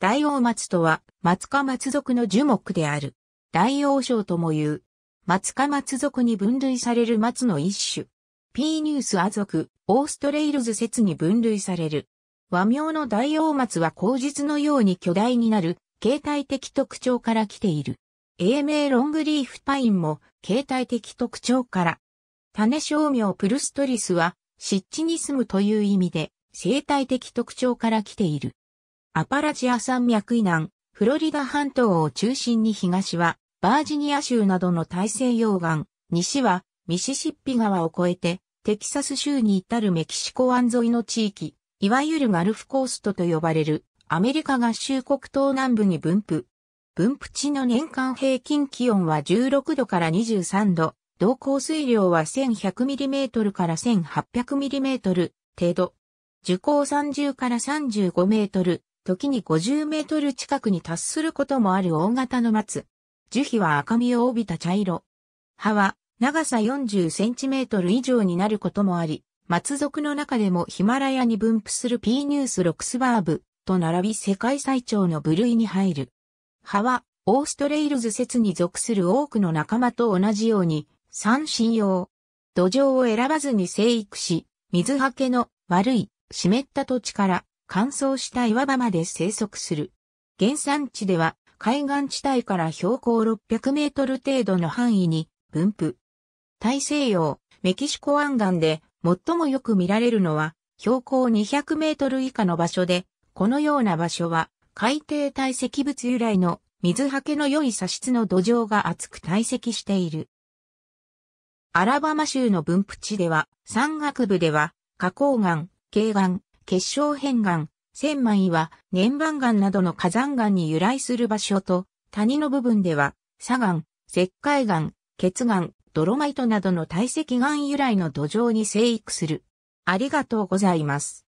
大王松とは、松か松族の樹木である。大王松とも言う。松か松族に分類される松の一種。P ニュースア族、オーストレイルズ説に分類される。和名の大王松は口実のように巨大になる、形態的特徴から来ている。英名ロングリーフパインも、形態的特徴から。種商名プルストリスは、湿地に住むという意味で、生態的特徴から来ている。アパラチア山脈以南、フロリダ半島を中心に東は、バージニア州などの大西洋岸、西は、ミシシッピ川を越えて、テキサス州に至るメキシコ湾沿いの地域、いわゆるガルフコーストと呼ばれる、アメリカ合衆国東南部に分布。分布地の年間平均気温は16度から23度、同降水量は 1100mm から 1800mm 程度。樹高30から 35m、時に50メートル近くに達することもある大型の松。樹皮は赤みを帯びた茶色。葉は長さ40センチメートル以上になることもあり、松族の中でもヒマラヤに分布する P ニュースロクスバーブと並び世界最長の部類に入る。葉はオーストレイルズ説に属する多くの仲間と同じように、三神用。土壌を選ばずに生育し、水はけの悪い湿った土地から乾燥した岩場まで生息する。原産地では海岸地帯から標高600メートル程度の範囲に分布。大西洋、メキシコ湾岸で最もよく見られるのは標高200メートル以下の場所で、このような場所は海底堆積物由来の水はけの良い砂質の土壌が厚く堆積している。アラバマ州の分布地では、山岳部では、花崗岩、渓岩、結晶片岩、千枚は年番岩などの火山岩に由来する場所と、谷の部分では、砂岩、石灰岩、血岩、ドロマイトなどの堆積岩由来の土壌に生育する。ありがとうございます。